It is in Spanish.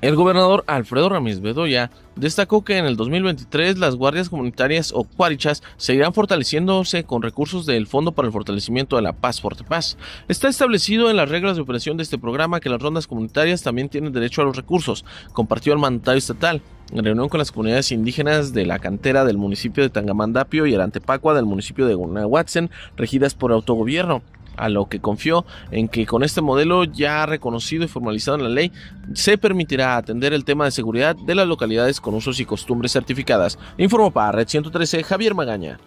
El gobernador Alfredo Ramírez Bedoya destacó que en el 2023 las guardias comunitarias o cuarichas seguirán fortaleciéndose con recursos del Fondo para el Fortalecimiento de la Paz Paz. Está establecido en las reglas de operación de este programa que las rondas comunitarias también tienen derecho a los recursos, compartió el mandatario estatal en reunión con las comunidades indígenas de la cantera del municipio de Tangamandapio y el antepacua del municipio de Guanajuatzen, regidas por autogobierno a lo que confió en que con este modelo ya reconocido y formalizado en la ley se permitirá atender el tema de seguridad de las localidades con usos y costumbres certificadas. Informo para Red 113 Javier Magaña.